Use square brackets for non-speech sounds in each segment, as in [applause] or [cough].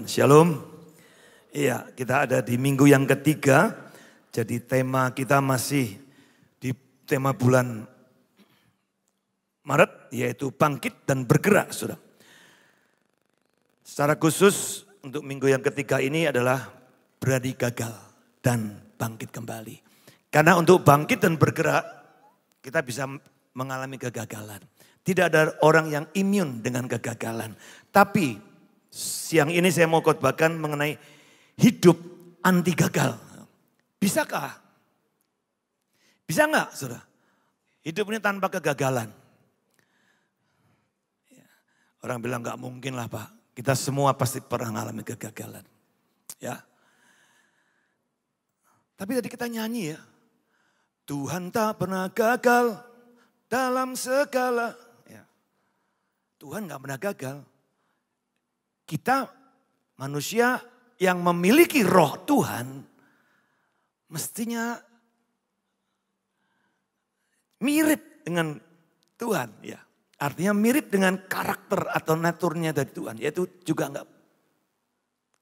Shalom. Iya, kita ada di minggu yang ketiga. Jadi tema kita masih di tema bulan Maret yaitu bangkit dan bergerak, Saudara. Secara khusus untuk minggu yang ketiga ini adalah berani gagal dan bangkit kembali. Karena untuk bangkit dan bergerak kita bisa mengalami kegagalan. Tidak ada orang yang imun dengan kegagalan. Tapi Siang ini saya mau khotbahkan mengenai hidup anti gagal. Bisakah? Bisa nggak, saudara? Hidup ini tanpa kegagalan. Orang bilang nggak mungkin lah pak. Kita semua pasti pernah mengalami kegagalan. Ya. Tapi tadi kita nyanyi ya. Tuhan tak pernah gagal dalam segala. Ya. Tuhan nggak pernah gagal. Kita manusia yang memiliki roh Tuhan mestinya mirip dengan Tuhan ya. Artinya mirip dengan karakter atau naturnya dari Tuhan. Yaitu juga nggak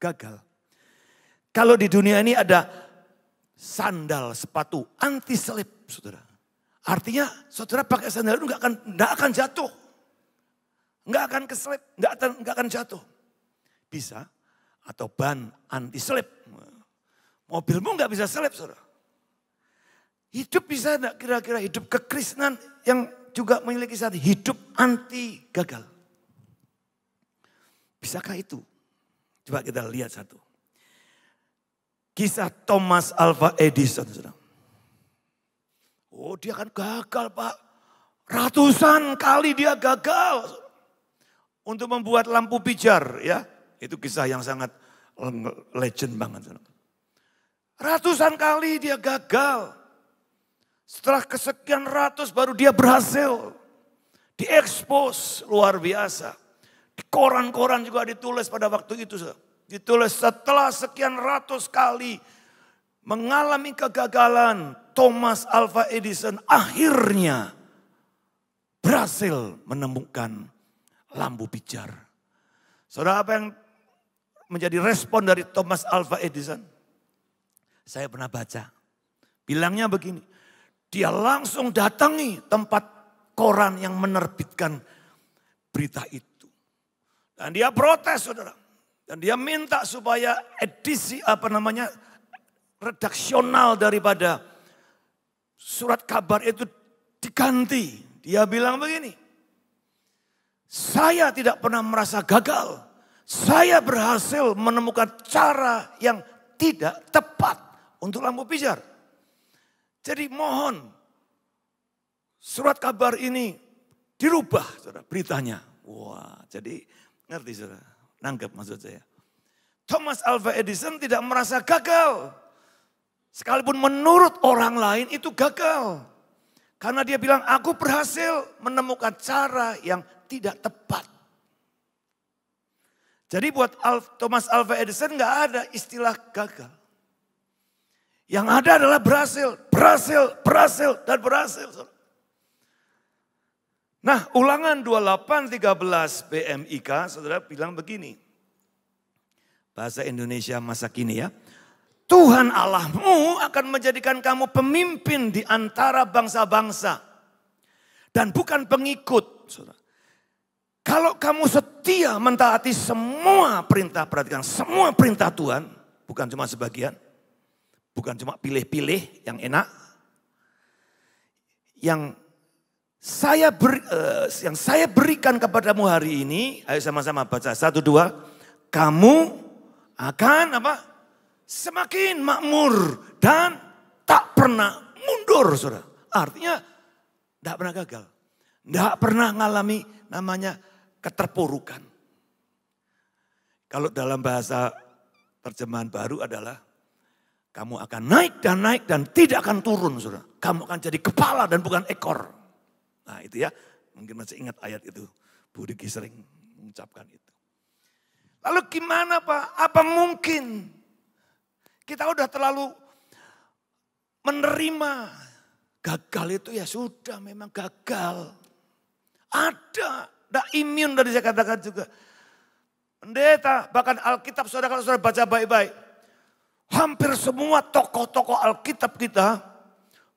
gagal. Kalau di dunia ini ada sandal, sepatu, anti slip saudara. Artinya saudara pakai sandal itu nggak akan, nggak akan jatuh. nggak akan keselip, nggak akan, nggak akan jatuh bisa. Atau ban anti slip Mobilmu nggak bisa slip, saudara. Hidup bisa enggak kira-kira hidup kekristenan yang juga memiliki satu hidup anti gagal. Bisakah itu? Coba kita lihat satu. Kisah Thomas Alva Edison. Saudara. Oh dia kan gagal pak. Ratusan kali dia gagal. Untuk membuat lampu pijar ya. Itu kisah yang sangat legend banget. Ratusan kali dia gagal. Setelah kesekian ratus baru dia berhasil. Diekspos luar biasa. Di koran-koran juga ditulis pada waktu itu. Ditulis setelah sekian ratus kali mengalami kegagalan. Thomas Alva Edison akhirnya berhasil menemukan lampu pijar. Saudara apa yang menjadi respon dari Thomas Alva Edison. Saya pernah baca, bilangnya begini, dia langsung datangi tempat koran yang menerbitkan berita itu. Dan dia protes saudara. Dan dia minta supaya edisi apa namanya redaksional daripada surat kabar itu diganti. Dia bilang begini, saya tidak pernah merasa gagal saya berhasil menemukan cara yang tidak tepat untuk lampu pijar. Jadi mohon surat kabar ini dirubah saudara, beritanya. Wah, jadi ngerti saudara, nanggap maksud saya. Thomas Alva Edison tidak merasa gagal. Sekalipun menurut orang lain itu gagal. Karena dia bilang, aku berhasil menemukan cara yang tidak tepat jadi buat Thomas Alva Edison nggak ada istilah gagal. Yang ada adalah berhasil, berhasil, berhasil, dan berhasil. Nah ulangan 2813 BMIK saudara bilang begini. Bahasa Indonesia masa kini ya. Tuhan Allahmu akan menjadikan kamu pemimpin di antara bangsa-bangsa. Dan bukan pengikut. Saudara. Kalau kamu setia mentaati semua perintah, perhatikan semua perintah Tuhan, bukan cuma sebagian, bukan cuma pilih-pilih yang enak, yang saya ber, uh, eh, yang saya berikan kepadamu hari ini, ayo sama-sama baca satu dua, kamu akan apa? Semakin makmur dan tak pernah mundur, saudara. Artinya, tidak pernah gagal, tidak pernah mengalami namanya keterpurukan. Kalau dalam bahasa terjemahan baru adalah kamu akan naik dan naik dan tidak akan turun, saudara. Kamu akan jadi kepala dan bukan ekor. Nah itu ya, mungkin masih ingat ayat itu. Budi sering mengucapkan itu. Lalu gimana Pak? Apa mungkin kita udah terlalu menerima gagal itu ya sudah memang gagal. Ada tidak imun dari saya katakan juga. Pendeta, bahkan Alkitab saudara kalau saudara baca baik-baik. Hampir semua tokoh-tokoh Alkitab kita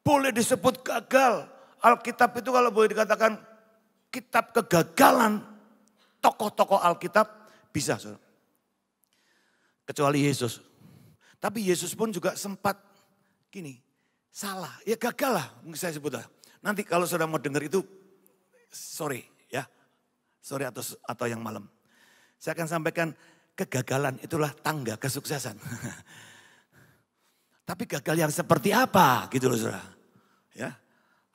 boleh disebut gagal. Alkitab itu kalau boleh dikatakan kitab kegagalan tokoh-tokoh Alkitab bisa. Saudara. Kecuali Yesus. Tapi Yesus pun juga sempat gini, salah. Ya gagal lah, mungkin saya sebut lah. Nanti kalau saudara mau dengar itu, sorry sore atau atau yang malam. Saya akan sampaikan kegagalan itulah tangga kesuksesan. [laughs] Tapi gagal yang seperti apa gitu loh saudara. Ya.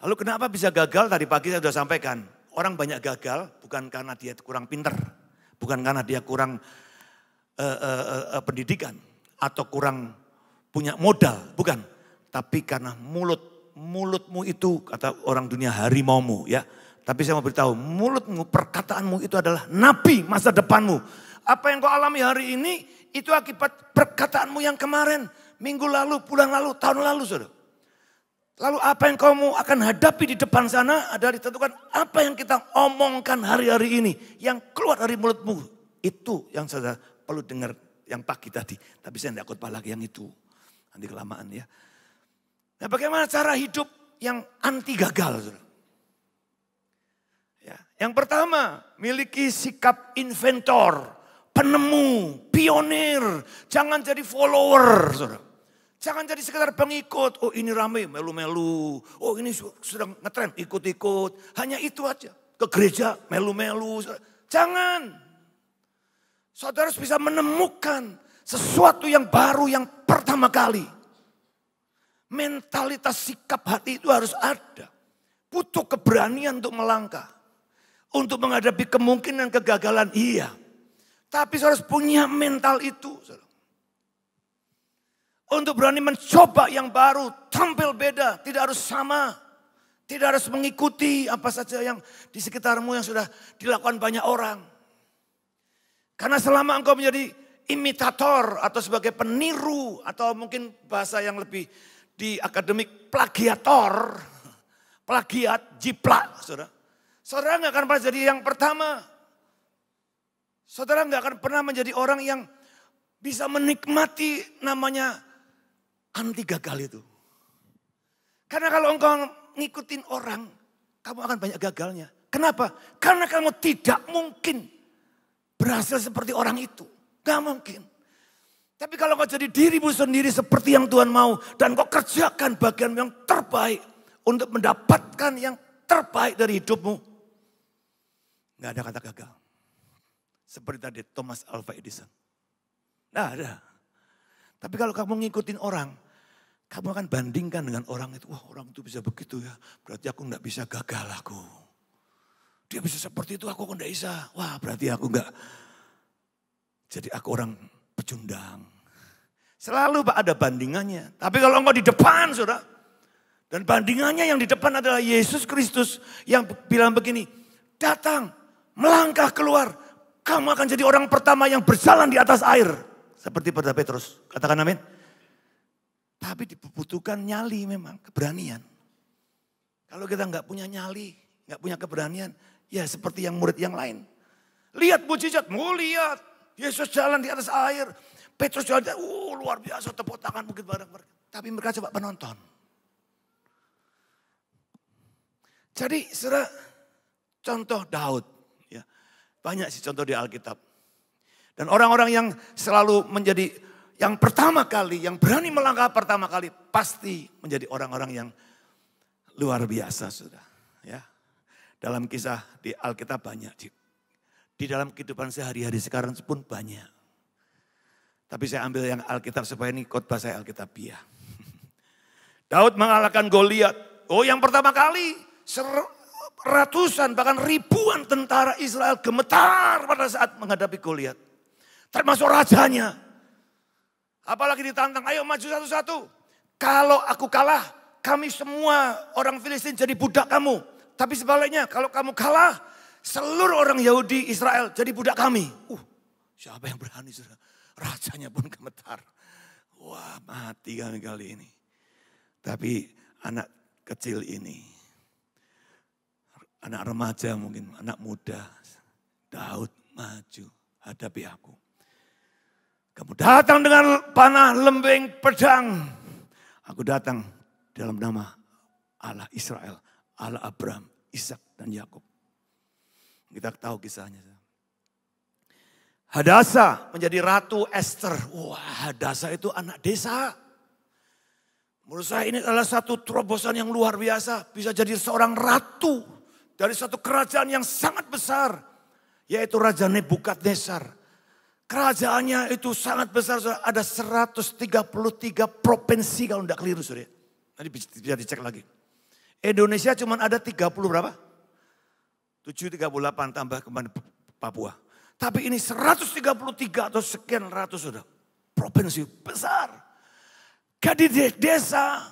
Lalu kenapa bisa gagal tadi pagi saya sudah sampaikan. Orang banyak gagal bukan karena dia kurang pinter. Bukan karena dia kurang uh, uh, uh, pendidikan. Atau kurang punya modal. Bukan. Tapi karena mulut. Mulutmu itu kata orang dunia harimau mu ya. Tapi saya mau beritahu, mulutmu, perkataanmu itu adalah nabi masa depanmu. Apa yang kau alami hari ini, itu akibat perkataanmu yang kemarin. Minggu lalu, bulan lalu, tahun lalu saudara. Lalu apa yang kamu akan hadapi di depan sana adalah ditentukan apa yang kita omongkan hari-hari ini. Yang keluar dari mulutmu. Itu yang saya perlu dengar yang pagi tadi. Tapi saya tidak khotbah lagi yang itu. Nanti kelamaan ya. Nah bagaimana cara hidup yang anti gagal saudara? Yang pertama, miliki sikap inventor, penemu, pionir. Jangan jadi follower, saudara. Jangan jadi sekedar pengikut. Oh ini rame, melu-melu. Oh ini sedang ngetrend ikut-ikut. Hanya itu aja. Ke gereja, melu-melu. Jangan. Saudara harus bisa menemukan sesuatu yang baru yang pertama kali. Mentalitas sikap hati itu harus ada. Butuh keberanian untuk melangkah untuk menghadapi kemungkinan kegagalan. Iya. Tapi harus punya mental itu. Untuk berani mencoba yang baru, tampil beda, tidak harus sama. Tidak harus mengikuti apa saja yang di sekitarmu yang sudah dilakukan banyak orang. Karena selama engkau menjadi imitator atau sebagai peniru atau mungkin bahasa yang lebih di akademik plagiator, plagiat, jiplak, saudara Saudara nggak akan pernah jadi yang pertama. Saudara nggak akan pernah menjadi orang yang bisa menikmati namanya anti gagal itu. Karena kalau engkau ngikutin orang, kamu akan banyak gagalnya. Kenapa? Karena kamu tidak mungkin berhasil seperti orang itu. Gak mungkin. Tapi kalau kau jadi dirimu sendiri seperti yang Tuhan mau. Dan kau kerjakan bagian yang terbaik. Untuk mendapatkan yang terbaik dari hidupmu. Nggak ada kata gagal. Seperti tadi Thomas Alva Edison. Nggak ada. Tapi kalau kamu ngikutin orang, kamu akan bandingkan dengan orang itu. Wah orang itu bisa begitu ya, berarti aku nggak bisa gagal aku. Dia bisa seperti itu, aku nggak bisa. Wah berarti aku nggak. Jadi aku orang pecundang. Selalu Pak ada bandingannya. Tapi kalau engkau di depan saudara. Dan bandingannya yang di depan adalah Yesus Kristus yang bilang begini. Datang melangkah keluar, kamu akan jadi orang pertama yang berjalan di atas air. Seperti pada Petrus. Katakan amin. Tapi dibutuhkan nyali memang, keberanian. Kalau kita nggak punya nyali, nggak punya keberanian, ya seperti yang murid yang lain. Lihat mujizat, mau lihat. Yesus jalan di atas air. Petrus jalan, uh, luar biasa tepuk tangan mungkin barang mereka. Tapi mereka coba penonton. Jadi serah contoh Daud. Banyak sih contoh di Alkitab. Dan orang-orang yang selalu menjadi yang pertama kali, yang berani melangkah pertama kali, pasti menjadi orang-orang yang luar biasa sudah. Ya, dalam kisah di Alkitab banyak di, di dalam kehidupan sehari-hari sekarang pun banyak. Tapi saya ambil yang Alkitab supaya ini khotbah saya Alkitab ya. [laughs] Daud mengalahkan Goliat. Oh, yang pertama kali seru, ratusan bahkan ribuan tentara Israel gemetar pada saat menghadapi Goliat. Termasuk rajanya. Apalagi ditantang, ayo maju satu-satu. Kalau aku kalah, kami semua orang Filistin jadi budak kamu. Tapi sebaliknya, kalau kamu kalah, seluruh orang Yahudi Israel jadi budak kami. Uh, siapa yang berani Rajanya pun gemetar. Wah mati kami kali ini. Tapi anak kecil ini anak remaja mungkin, anak muda. Daud maju, hadapi aku. Kamu datang dengan panah, lembing, pedang. Aku datang dalam nama Allah Israel, Allah Abraham, Ishak dan Yakub. Kita tahu kisahnya. Hadasa menjadi ratu Esther. Wah, Hadasa itu anak desa. Menurut saya ini adalah satu terobosan yang luar biasa. Bisa jadi seorang ratu dari satu kerajaan yang sangat besar, yaitu Raja Nebukadnezar. Kerajaannya itu sangat besar, saudara. ada 133 provinsi kalau tidak keliru, saudara. Nanti bisa dicek lagi. Indonesia cuma ada 30 berapa? 738 tambah kemarin Papua. Tapi ini 133 atau sekian ratus sudah. Provinsi besar. Kadi desa.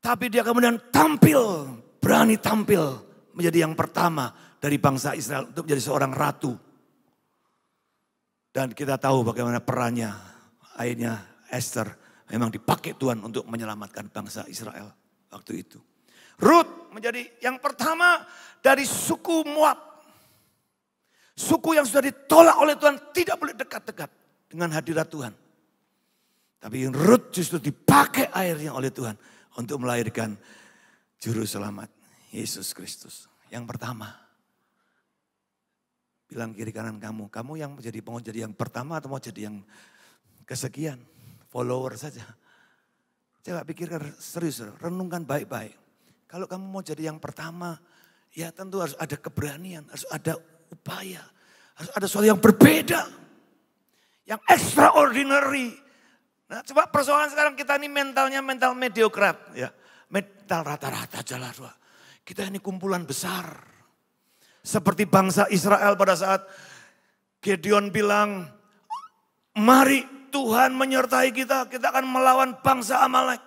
Tapi dia kemudian tampil. Berani tampil menjadi yang pertama dari bangsa Israel untuk menjadi seorang ratu. Dan kita tahu bagaimana perannya akhirnya Esther memang dipakai Tuhan untuk menyelamatkan bangsa Israel waktu itu. Ruth menjadi yang pertama dari suku Moab. Suku yang sudah ditolak oleh Tuhan tidak boleh dekat-dekat dengan hadirat Tuhan. Tapi yang Ruth justru dipakai airnya oleh Tuhan untuk melahirkan juru selamat Yesus Kristus. Yang pertama. Bilang kiri kanan kamu, kamu yang menjadi mau jadi yang pertama atau mau jadi yang kesekian? Follower saja. Coba pikirkan serius, renungkan baik-baik. Kalau kamu mau jadi yang pertama, ya tentu harus ada keberanian, harus ada upaya, harus ada sesuatu yang berbeda, yang extraordinary. Nah, coba persoalan sekarang kita ini mentalnya mental mediokrat, ya mental rata-rata jalan dua. Kita ini kumpulan besar. Seperti bangsa Israel pada saat Gideon bilang, mari Tuhan menyertai kita, kita akan melawan bangsa Amalek.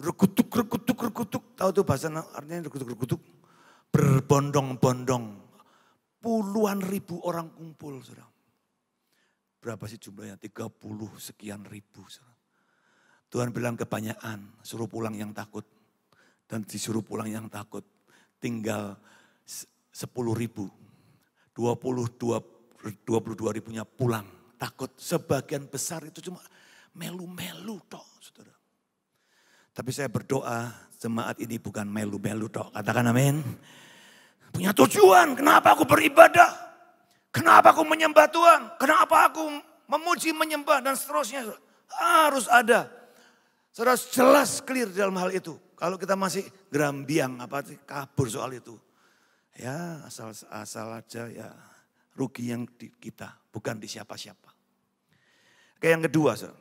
Rekutuk, rekutuk, rekutuk. Tahu tuh bahasa artinya rekutuk, rekutuk. Berbondong-bondong. Puluhan ribu orang kumpul, saudara. Berapa sih jumlahnya? 30 sekian ribu, saudara. Tuhan bilang kebanyakan, suruh pulang yang takut. Dan disuruh pulang yang takut tinggal 10 ribu. 22, 22 ribunya pulang. Takut sebagian besar itu cuma melu-melu toh saudara. Tapi saya berdoa jemaat ini bukan melu-melu toh. Katakan amin. Punya tujuan kenapa aku beribadah. Kenapa aku menyembah Tuhan. Kenapa aku memuji menyembah dan seterusnya. Harus ada Saudara jelas clear dalam hal itu. Kalau kita masih geram biang apa sih kabur soal itu. Ya asal asal aja ya rugi yang di kita bukan di siapa-siapa. Oke yang kedua saudara.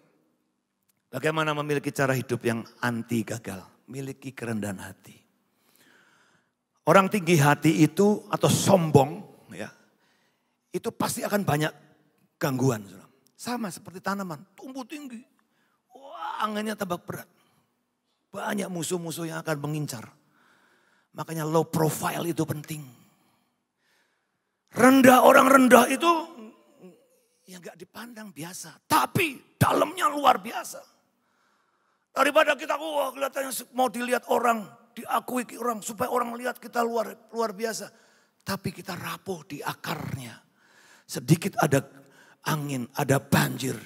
Bagaimana memiliki cara hidup yang anti gagal. Miliki kerendahan hati. Orang tinggi hati itu atau sombong ya. Itu pasti akan banyak gangguan. Saudara. Sama seperti tanaman, tumbuh tinggi, Angannya tebak berat. Banyak musuh-musuh yang akan mengincar. Makanya low profile itu penting. Rendah orang rendah itu yang gak dipandang biasa, tapi dalamnya luar biasa. Daripada kita wah kelihatannya mau dilihat orang, diakui orang supaya orang melihat kita luar luar biasa, tapi kita rapuh di akarnya. Sedikit ada angin, ada banjir,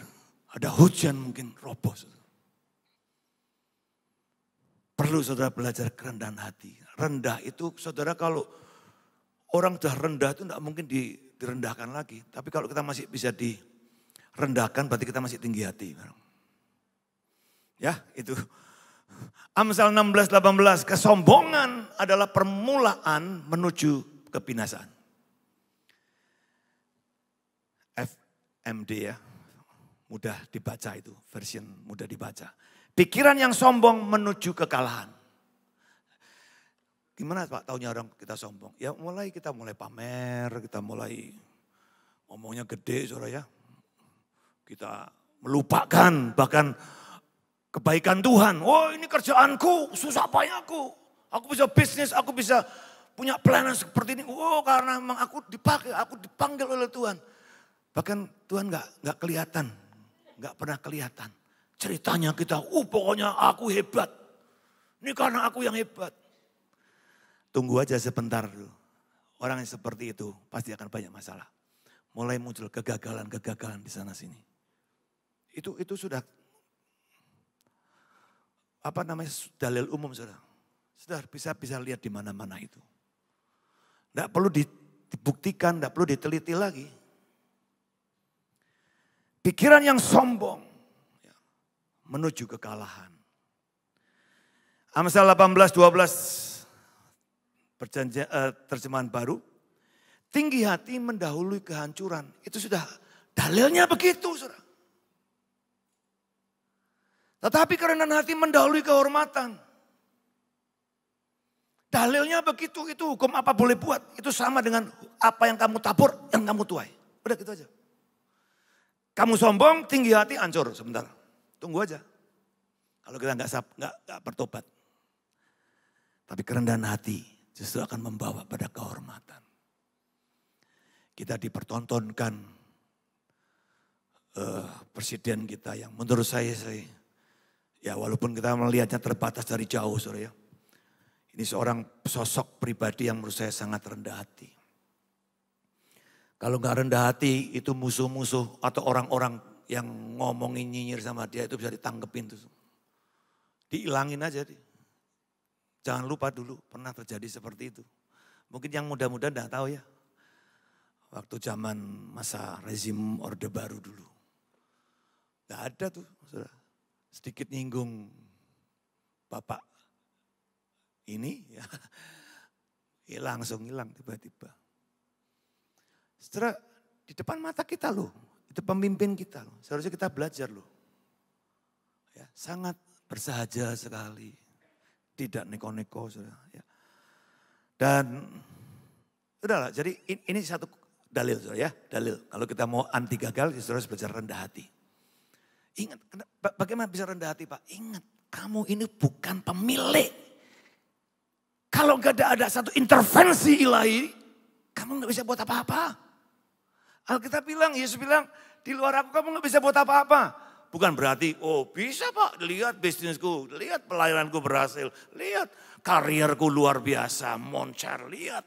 ada hujan mungkin roboh. Perlu saudara belajar kerendahan hati. Rendah itu saudara kalau orang sudah rendah itu tidak mungkin direndahkan lagi. Tapi kalau kita masih bisa direndahkan berarti kita masih tinggi hati. Ya itu. Amsal 16 kesombongan adalah permulaan menuju kebinasaan. FMD ya, mudah dibaca itu, version mudah dibaca. Pikiran yang sombong menuju kekalahan. Gimana Pak taunya orang kita sombong? Ya mulai kita mulai pamer, kita mulai ngomongnya gede suara ya. Kita melupakan bahkan kebaikan Tuhan. Oh ini kerjaanku, susah payahku. Aku bisa bisnis, aku bisa punya pelayanan seperti ini. Oh karena memang aku dipakai, aku dipanggil oleh Tuhan. Bahkan Tuhan gak, nggak kelihatan, gak pernah kelihatan. Ceritanya kita, uh pokoknya aku hebat. Ini karena aku yang hebat. Tunggu aja sebentar dulu. Orang yang seperti itu pasti akan banyak masalah. Mulai muncul kegagalan-kegagalan di sana sini. Itu itu sudah apa namanya dalil umum sudah. sudah bisa bisa lihat di mana-mana itu. Tidak perlu dibuktikan, tidak perlu diteliti lagi. Pikiran yang sombong, menuju kekalahan. Amsal 18, 12 perjanjian, eh, terjemahan baru. Tinggi hati mendahului kehancuran. Itu sudah dalilnya begitu. Saudara. Tetapi karena hati mendahului kehormatan. Dalilnya begitu, itu hukum apa boleh buat. Itu sama dengan apa yang kamu tabur, yang kamu tuai. Udah gitu aja. Kamu sombong, tinggi hati, hancur sebentar. Tunggu aja. Kalau kita nggak nggak nggak bertobat, tapi kerendahan hati justru akan membawa pada kehormatan. Kita dipertontonkan uh, presiden kita yang menurut saya saya ya walaupun kita melihatnya terbatas dari jauh, ya. Ini seorang sosok pribadi yang menurut saya sangat rendah hati. Kalau nggak rendah hati itu musuh-musuh atau orang-orang yang ngomongin nyinyir sama dia itu bisa ditanggepin tuh. Diilangin aja. Jangan lupa dulu pernah terjadi seperti itu. Mungkin yang muda-muda enggak tahu ya. Waktu zaman masa rezim Orde Baru dulu. Enggak ada tuh, saudara. Sedikit nyinggung Bapak ini ya. ya [laughs] langsung hilang tiba-tiba. Setelah di depan mata kita loh itu pemimpin kita loh. Seharusnya kita belajar loh. Ya, sangat bersahaja sekali. Tidak neko-neko. Ya. Dan udahlah. Jadi ini satu dalil saudara ya. Dalil. Kalau kita mau anti gagal, kita ya harus belajar rendah hati. Ingat, bagaimana bisa rendah hati Pak? Ingat, kamu ini bukan pemilik. Kalau gak ada, ada satu intervensi ilahi, kamu gak bisa buat apa-apa. Alkitab bilang, Yesus bilang, di luar aku kamu nggak bisa buat apa-apa. Bukan berarti, oh bisa pak, lihat bisnisku, lihat pelayananku berhasil, lihat karierku luar biasa, moncer lihat.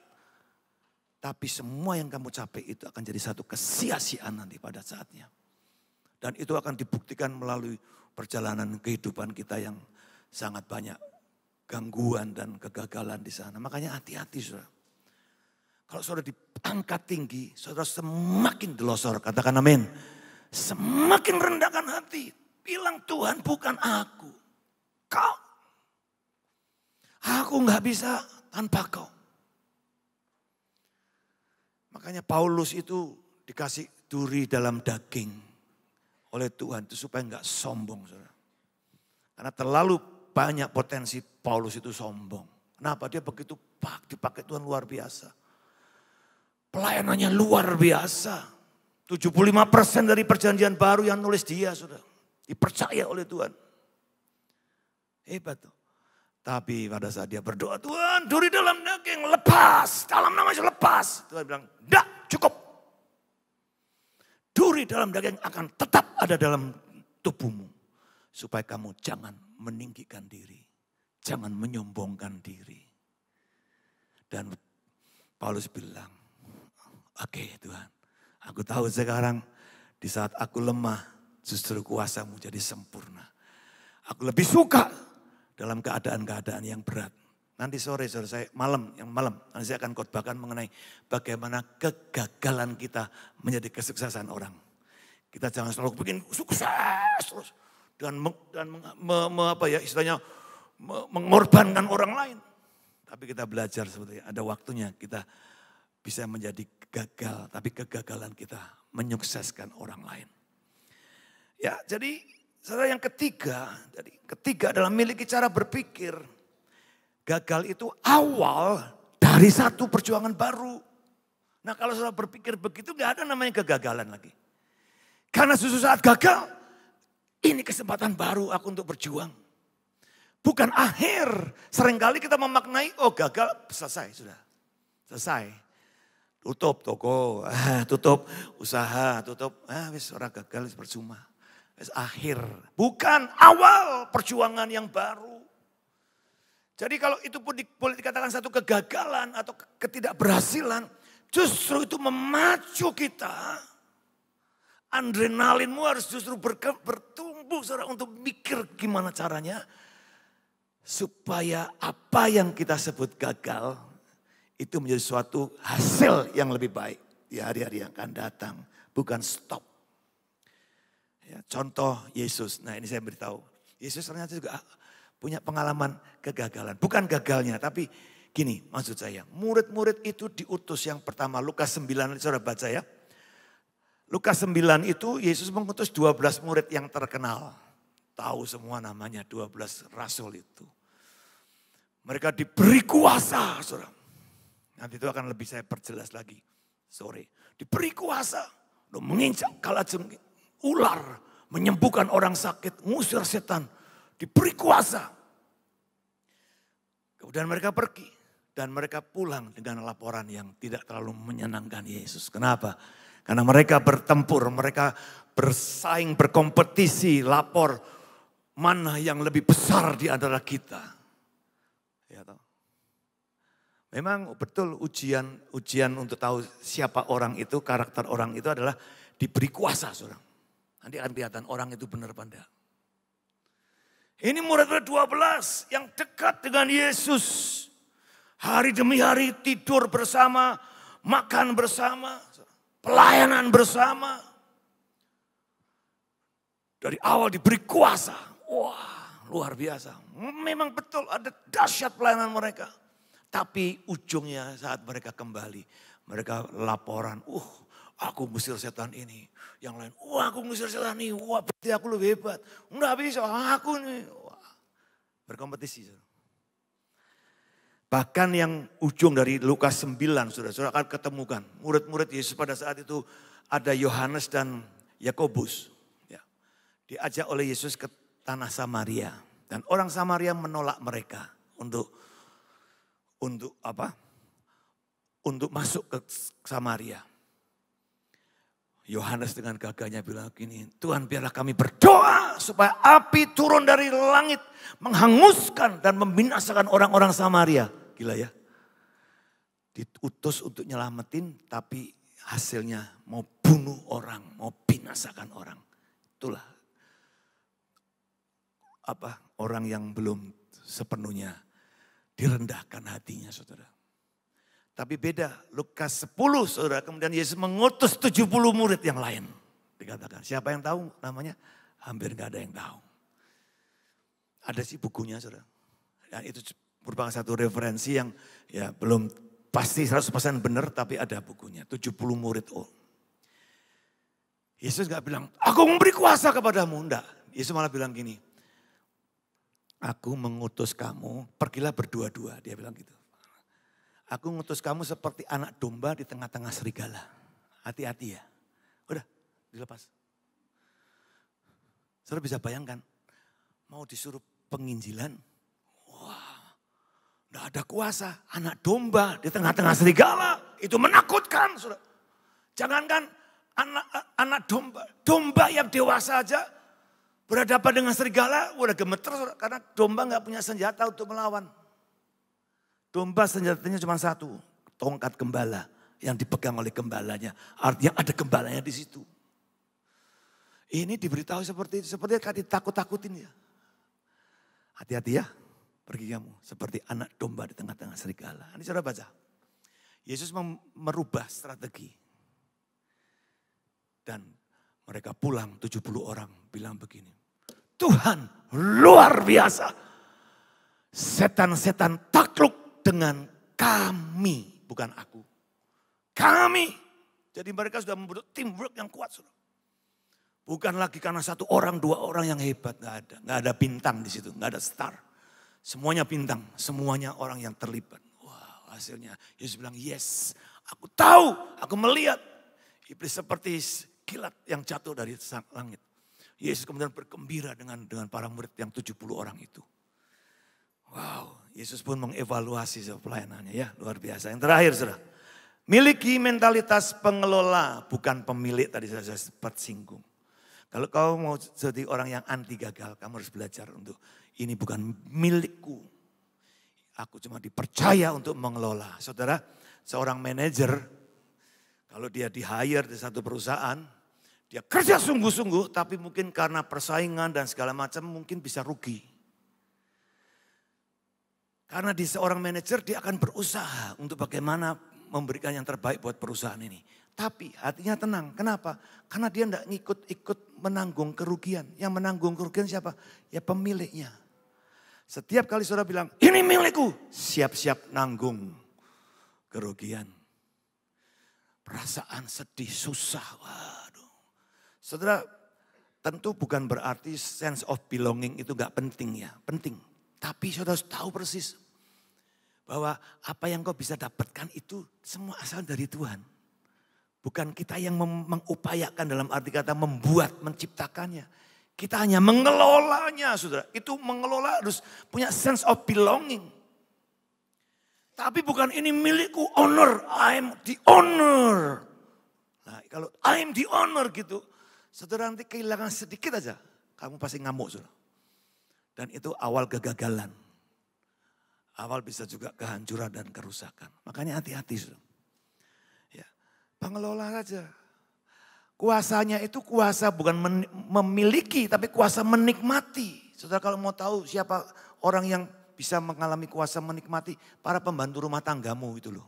Tapi semua yang kamu capek itu akan jadi satu kesia-siaan nanti pada saatnya. Dan itu akan dibuktikan melalui perjalanan kehidupan kita yang sangat banyak gangguan dan kegagalan di sana. Makanya hati-hati saudara. Kalau saudara diangkat tinggi, saudara semakin gelosor. Katakan amin. Semakin rendahkan hati. Bilang Tuhan bukan aku. Kau. Aku nggak bisa tanpa kau. Makanya Paulus itu dikasih duri dalam daging oleh Tuhan itu supaya nggak sombong, saudara. Karena terlalu banyak potensi Paulus itu sombong. Kenapa dia begitu dipakai Tuhan luar biasa? Pelayanannya luar biasa. 75% dari perjanjian baru yang nulis dia sudah. Dipercaya oleh Tuhan. Hebat tuh. Tapi pada saat dia berdoa, Tuhan duri dalam daging, lepas. Dalam nama Yesus lepas. Tuhan bilang, enggak cukup. Duri dalam daging akan tetap ada dalam tubuhmu. Supaya kamu jangan meninggikan diri. Jangan menyombongkan diri. Dan Paulus bilang, Oke Tuhan, aku tahu sekarang di saat aku lemah justru kuasamu jadi sempurna. Aku lebih suka dalam keadaan-keadaan yang berat. Nanti sore, sore saya malam, yang malam, nanti saya akan khotbahkan mengenai bagaimana kegagalan kita menjadi kesuksesan orang. Kita jangan selalu bikin sukses terus dan, meng, dan meng, me, me, apa ya istilahnya me, mengorbankan orang lain. Tapi kita belajar seperti ada waktunya kita bisa menjadi gagal, tapi kegagalan kita menyukseskan orang lain. Ya, jadi saudara yang ketiga, jadi ketiga adalah miliki cara berpikir. Gagal itu awal dari satu perjuangan baru. Nah kalau saudara berpikir begitu gak ada namanya kegagalan lagi. Karena susu saat gagal, ini kesempatan baru aku untuk berjuang. Bukan akhir. Seringkali kita memaknai, oh gagal, selesai sudah. Selesai tutup toko, ah, tutup usaha, tutup, ah wis orang gagal wis percuma. Wis akhir, bukan awal perjuangan yang baru. Jadi kalau itu pun di, boleh dikatakan satu kegagalan atau ketidakberhasilan, justru itu memacu kita. Adrenalinmu harus justru berke, bertumbuh seorang untuk mikir gimana caranya supaya apa yang kita sebut gagal itu menjadi suatu hasil yang lebih baik di hari-hari yang akan datang. Bukan stop. Ya, contoh Yesus, nah ini saya beritahu. Yesus ternyata juga ah, punya pengalaman kegagalan. Bukan gagalnya, tapi gini maksud saya. Murid-murid itu diutus yang pertama, Lukas 9, saudara baca ya. Lukas 9 itu Yesus mengutus 12 murid yang terkenal. Tahu semua namanya 12 rasul itu. Mereka diberi kuasa, saudara Nanti itu akan lebih saya perjelas lagi sore. Diberi kuasa untuk menginjak kalajeng ular, menyembuhkan orang sakit, ngusir setan. Diberi kuasa. Kemudian mereka pergi dan mereka pulang dengan laporan yang tidak terlalu menyenangkan Yesus. Kenapa? Karena mereka bertempur, mereka bersaing, berkompetisi, lapor mana yang lebih besar di antara kita. Memang betul ujian ujian untuk tahu siapa orang itu, karakter orang itu adalah diberi kuasa, seorang Nanti akan kelihatan orang itu benar apa Ini murid murid 12 yang dekat dengan Yesus. Hari demi hari tidur bersama, makan bersama, pelayanan bersama. Dari awal diberi kuasa. Wah, luar biasa. Memang betul ada dahsyat pelayanan mereka tapi ujungnya saat mereka kembali, mereka laporan, uh aku ngusir setan ini. Yang lain, wah uh, aku ngusir setan ini, wah berarti aku lebih hebat. Enggak bisa, aku nih. Wah. Berkompetisi. Bahkan yang ujung dari Lukas 9, sudah, sudah akan ketemukan. Murid-murid Yesus pada saat itu ada Yohanes dan Yakobus. Ya. Diajak oleh Yesus ke tanah Samaria. Dan orang Samaria menolak mereka untuk untuk apa? Untuk masuk ke Samaria. Yohanes dengan gagahnya bilang gini, Tuhan biarlah kami berdoa supaya api turun dari langit menghanguskan dan membinasakan orang-orang Samaria. Gila ya. Diutus untuk nyelamatin tapi hasilnya mau bunuh orang, mau binasakan orang. Itulah apa orang yang belum sepenuhnya direndahkan hatinya saudara. Tapi beda Lukas 10 saudara kemudian Yesus mengutus 70 murid yang lain. Dikatakan siapa yang tahu namanya? Hampir nggak ada yang tahu. Ada sih bukunya saudara. Dan ya, itu merupakan satu referensi yang ya belum pasti 100% benar tapi ada bukunya. 70 murid oh. Yesus nggak bilang, aku memberi kuasa kepadamu. Enggak. Yesus malah bilang gini, Aku mengutus kamu, pergilah berdua-dua. Dia bilang gitu. Aku mengutus kamu seperti anak domba di tengah-tengah serigala. Hati-hati ya. Udah, dilepas. Saudara bisa bayangkan, mau disuruh penginjilan, wah, gak ada kuasa. Anak domba di tengah-tengah serigala, itu menakutkan. Saudara. Jangankan anak, eh, anak domba, domba yang dewasa aja Berhadapan dengan serigala, udah gemeter karena domba nggak punya senjata untuk melawan. Domba senjatanya cuma satu, tongkat gembala yang dipegang oleh gembalanya. Artinya ada gembalanya di situ. Ini diberitahu seperti itu, seperti kata takut-takutin ya. Hati-hati ya, pergi kamu. Seperti anak domba di tengah-tengah serigala. Ini saudara baca. Yesus merubah strategi. Dan mereka pulang 70 orang bilang begini. Tuhan luar biasa. Setan-setan takluk dengan kami, bukan aku. Kami. Jadi mereka sudah membentuk teamwork yang kuat. Suruh. Bukan lagi karena satu orang, dua orang yang hebat. Gak ada, gak ada bintang di situ, gak ada star. Semuanya bintang, semuanya orang yang terlibat. Wow, hasilnya Yesus bilang, yes, aku tahu, aku melihat. Iblis seperti kilat yang jatuh dari langit. Yesus kemudian bergembira dengan dengan para murid yang 70 orang itu. Wow, Yesus pun mengevaluasi pelayanannya ya, luar biasa. Yang terakhir Saudara, miliki mentalitas pengelola bukan pemilik tadi saya sempat singgung. Kalau kau mau jadi orang yang anti gagal, kamu harus belajar untuk ini bukan milikku. Aku cuma dipercaya untuk mengelola. Saudara, seorang manajer kalau dia di hire di satu perusahaan, dia kerja sungguh-sungguh, tapi mungkin karena persaingan dan segala macam mungkin bisa rugi. Karena di seorang manajer dia akan berusaha untuk bagaimana memberikan yang terbaik buat perusahaan ini. Tapi hatinya tenang. Kenapa? Karena dia tidak ngikut-ikut menanggung kerugian. Yang menanggung kerugian siapa? Ya pemiliknya. Setiap kali saudara bilang, ini milikku. Siap-siap nanggung kerugian. Perasaan sedih, susah. Wah Saudara, tentu bukan berarti sense of belonging itu gak penting ya, penting. Tapi saudara harus tahu persis bahwa apa yang kau bisa dapatkan itu semua asal dari Tuhan. Bukan kita yang mengupayakan dalam arti kata membuat, menciptakannya. Kita hanya mengelolanya saudara. Itu mengelola harus punya sense of belonging. Tapi bukan ini milikku, honor. I'm the owner Nah kalau I'm the owner gitu. Saudara nanti kehilangan sedikit aja, kamu pasti ngamuk saudara. Dan itu awal kegagalan. Awal bisa juga kehancuran dan kerusakan. Makanya hati-hati saudara. Ya, pengelola saja. Kuasanya itu kuasa bukan memiliki tapi kuasa menikmati. Saudara kalau mau tahu siapa orang yang bisa mengalami kuasa menikmati para pembantu rumah tanggamu itu loh.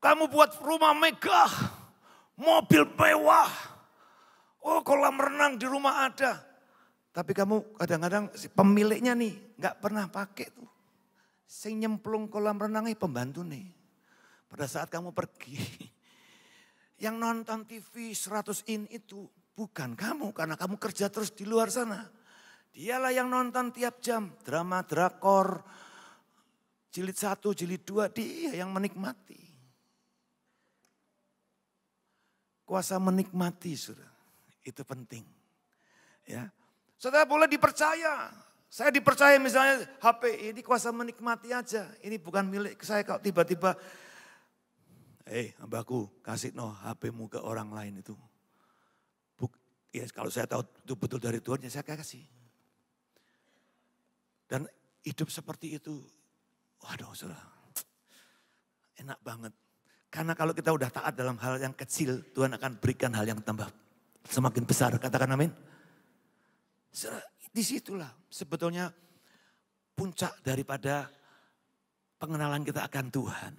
Kamu buat rumah megah, mobil mewah, Oh kolam renang di rumah ada. Tapi kamu kadang-kadang si pemiliknya nih nggak pernah pakai tuh. Sing nyemplung kolam renangnya pembantu nih. Pada saat kamu pergi. [laughs] Yang nonton TV 100 in itu bukan kamu. Karena kamu kerja terus di luar sana. Dialah yang nonton tiap jam. Drama, drakor, jilid satu, jilid dua. Dia yang menikmati. Kuasa menikmati sudah. Itu penting. Ya. Saudara boleh dipercaya. Saya dipercaya misalnya HP ini kuasa menikmati aja. Ini bukan milik saya kalau tiba-tiba Eh, hey, abahku kasih no HP-mu ke orang lain itu. Buk, ya, kalau saya tahu itu betul dari Tuhan, ya saya kasih. Dan hidup seperti itu, waduh saudara, enak banget. Karena kalau kita udah taat dalam hal yang kecil, Tuhan akan berikan hal yang tambah semakin besar. Katakan amin. Disitulah sebetulnya puncak daripada pengenalan kita akan Tuhan.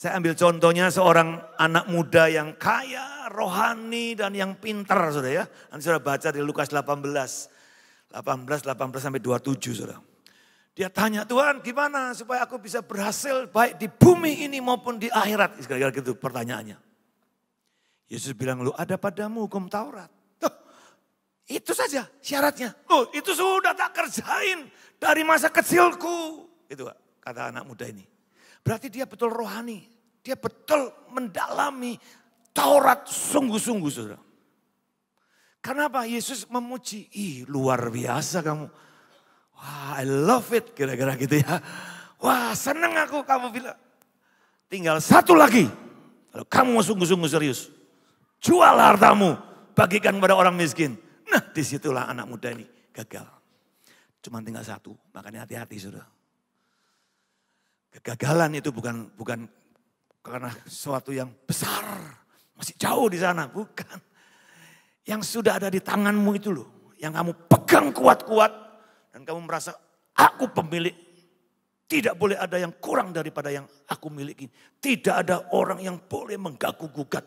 Saya ambil contohnya seorang anak muda yang kaya, rohani, dan yang pintar sudah ya. Nanti sudah baca di Lukas 18, 18, 18 sampai 27 sudah. Dia tanya, Tuhan gimana supaya aku bisa berhasil baik di bumi ini maupun di akhirat. Sekali-kali gitu pertanyaannya. Yesus bilang, lu ada padamu hukum Taurat. Tuh, itu saja syaratnya. Oh itu sudah tak kerjain dari masa kecilku. Itu kata anak muda ini. Berarti dia betul rohani. Dia betul mendalami Taurat sungguh-sungguh saudara. Kenapa Yesus memuji? Ih luar biasa kamu. Wah I love it kira-kira gitu ya. Wah seneng aku kamu bilang. Tinggal satu lagi. Kalau kamu sungguh-sungguh serius. Jual hartamu, bagikan kepada orang miskin. Nah disitulah anak muda ini gagal. Cuma tinggal satu, makanya hati-hati sudah. Kegagalan itu bukan bukan karena sesuatu yang besar, masih jauh di sana, bukan. Yang sudah ada di tanganmu itu loh, yang kamu pegang kuat-kuat dan kamu merasa aku pemilik. Tidak boleh ada yang kurang daripada yang aku miliki. Tidak ada orang yang boleh menggaku gugat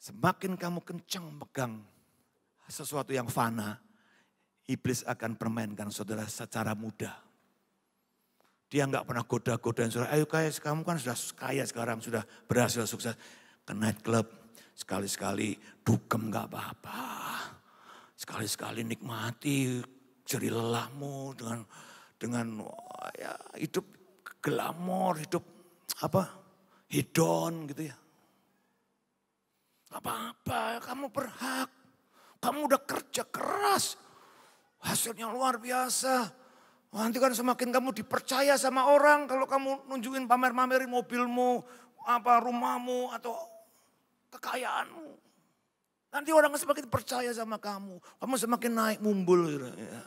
Semakin kamu kencang megang sesuatu yang fana, iblis akan permainkan saudara secara mudah. Dia nggak pernah goda goda yang saudara, ayo kaya, kamu kan sudah kaya sekarang, sudah berhasil sukses. Ke nightclub, sekali-sekali dugem nggak apa-apa. Sekali-sekali nikmati jadi lelahmu dengan dengan ya, hidup glamor, hidup apa hidon gitu ya apa-apa, kamu berhak. Kamu udah kerja keras, hasilnya luar biasa. nanti kan semakin kamu dipercaya sama orang kalau kamu nunjukin pamer-pamerin mobilmu, apa rumahmu atau kekayaanmu. Nanti orang semakin percaya sama kamu, kamu semakin naik mumbul. Ya.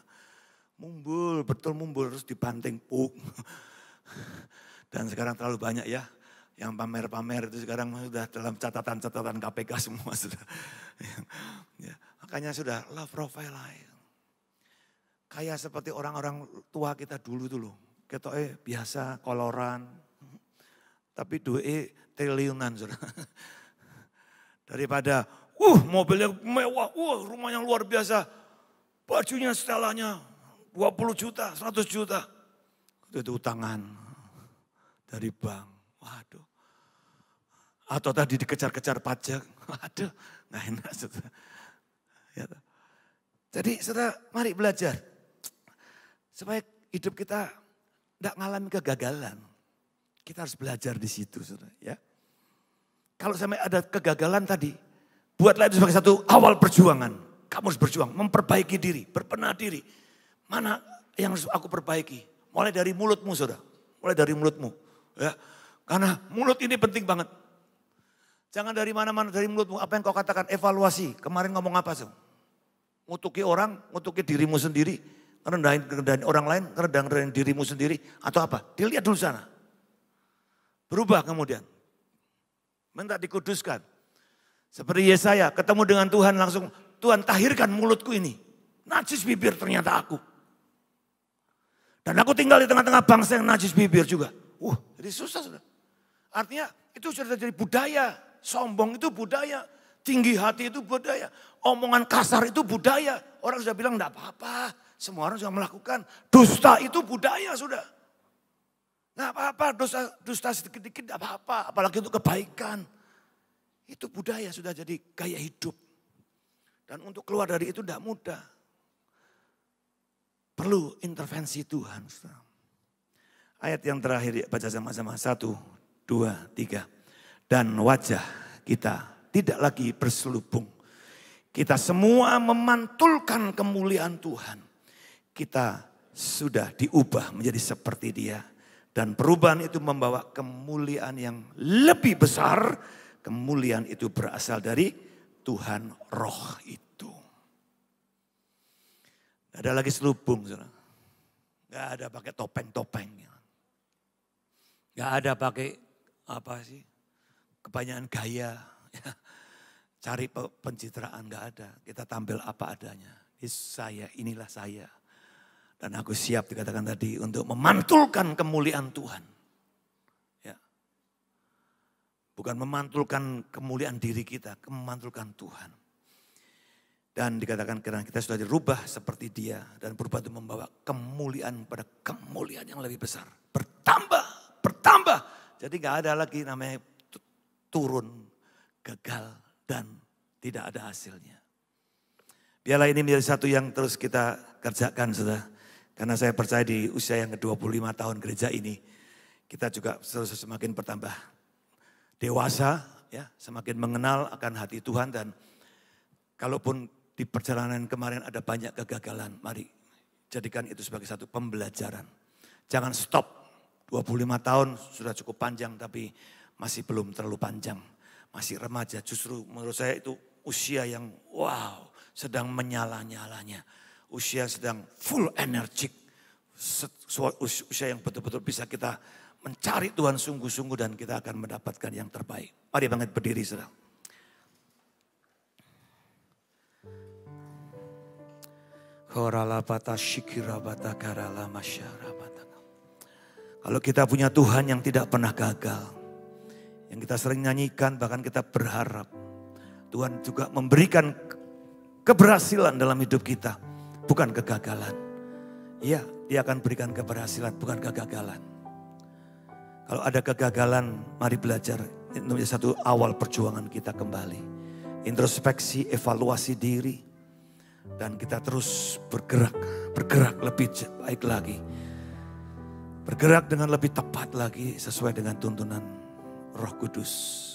Mumbul, betul mumbul, terus dibanting puk. Dan sekarang terlalu banyak ya yang pamer-pamer itu sekarang sudah dalam catatan-catatan KPK semua [laughs] sudah. Ya, ya, makanya sudah love profile lain Kayak seperti orang-orang tua kita dulu dulu. Kita eh biasa koloran. Tapi eh, triliunan sudah. [laughs] Daripada uh mobilnya mewah, uh rumahnya luar biasa. Bajunya setelahnya 20 juta, 100 juta. Itu, itu utangan dari bank Waduh. Atau tadi dikejar-kejar pajak. [laughs] Waduh, nah enak. Ya. Jadi saudara, mari belajar. Supaya hidup kita tidak ngalami kegagalan. Kita harus belajar di situ, saudara. Ya. Kalau sampai ada kegagalan tadi, buatlah itu sebagai satu awal perjuangan. Kamu harus berjuang, memperbaiki diri, berpenah diri. Mana yang harus aku perbaiki? Mulai dari mulutmu, saudara. Mulai dari mulutmu. Ya. Karena mulut ini penting banget. Jangan dari mana-mana dari mulutmu apa yang kau katakan evaluasi. Kemarin ngomong apa sih? Ngutuki orang, ngutuki dirimu sendiri, ngerendahin, ngerendahin orang lain, ngerendahin, ngerendahin dirimu sendiri atau apa? Dilihat dulu sana. Berubah kemudian. Minta dikuduskan. Seperti Yesaya ketemu dengan Tuhan langsung, Tuhan tahirkan mulutku ini. Najis bibir ternyata aku. Dan aku tinggal di tengah-tengah bangsa yang najis bibir juga. Uh, jadi susah sudah. Artinya itu sudah jadi budaya. Sombong itu budaya. Tinggi hati itu budaya. Omongan kasar itu budaya. Orang sudah bilang enggak apa-apa. Semua orang sudah melakukan. Dusta itu budaya sudah. Enggak apa-apa, dusta, dusta sedikit-sedikit enggak apa-apa. Apalagi untuk kebaikan. Itu budaya sudah jadi gaya hidup. Dan untuk keluar dari itu tidak mudah. Perlu intervensi Tuhan. Ayat yang terakhir ya, baca sama-sama. Satu, dua, tiga. Dan wajah kita tidak lagi berselubung. Kita semua memantulkan kemuliaan Tuhan. Kita sudah diubah menjadi seperti dia. Dan perubahan itu membawa kemuliaan yang lebih besar. Kemuliaan itu berasal dari Tuhan roh itu. Gak ada lagi selubung. Saudara. Gak ada pakai topeng-topeng. Gak ada pakai apa sih? Kebanyakan gaya. Ya. Cari pencitraan nggak ada. Kita tampil apa adanya. Ini saya, inilah saya. Dan aku siap dikatakan tadi untuk memantulkan kemuliaan Tuhan. Ya. Bukan memantulkan kemuliaan diri kita, memantulkan Tuhan. Dan dikatakan karena kita sudah dirubah seperti dia. Dan berubah itu membawa kemuliaan pada kemuliaan yang lebih besar. Bertambah, bertambah jadi nggak ada lagi namanya turun, gagal, dan tidak ada hasilnya. Biarlah ini menjadi satu yang terus kita kerjakan, sudah. Karena saya percaya di usia yang ke-25 tahun gereja ini, kita juga terus semakin bertambah dewasa, ya semakin mengenal akan hati Tuhan dan kalaupun di perjalanan kemarin ada banyak kegagalan, mari jadikan itu sebagai satu pembelajaran. Jangan stop 25 tahun sudah cukup panjang tapi masih belum terlalu panjang. Masih remaja justru menurut saya itu usia yang wow sedang menyala-nyalanya. Usia sedang full energik. Usia yang betul-betul bisa kita mencari Tuhan sungguh-sungguh dan kita akan mendapatkan yang terbaik. Mari banget berdiri saudara. Koralapata shikirabata karala masyarakat. Kalau kita punya Tuhan yang tidak pernah gagal, yang kita sering nyanyikan, bahkan kita berharap Tuhan juga memberikan keberhasilan dalam hidup kita, bukan kegagalan. Iya, Dia akan berikan keberhasilan, bukan kegagalan. Kalau ada kegagalan, mari belajar. Itu menjadi satu awal perjuangan kita kembali. Introspeksi, evaluasi diri, dan kita terus bergerak, bergerak lebih baik lagi bergerak dengan lebih tepat lagi sesuai dengan tuntunan Roh Kudus.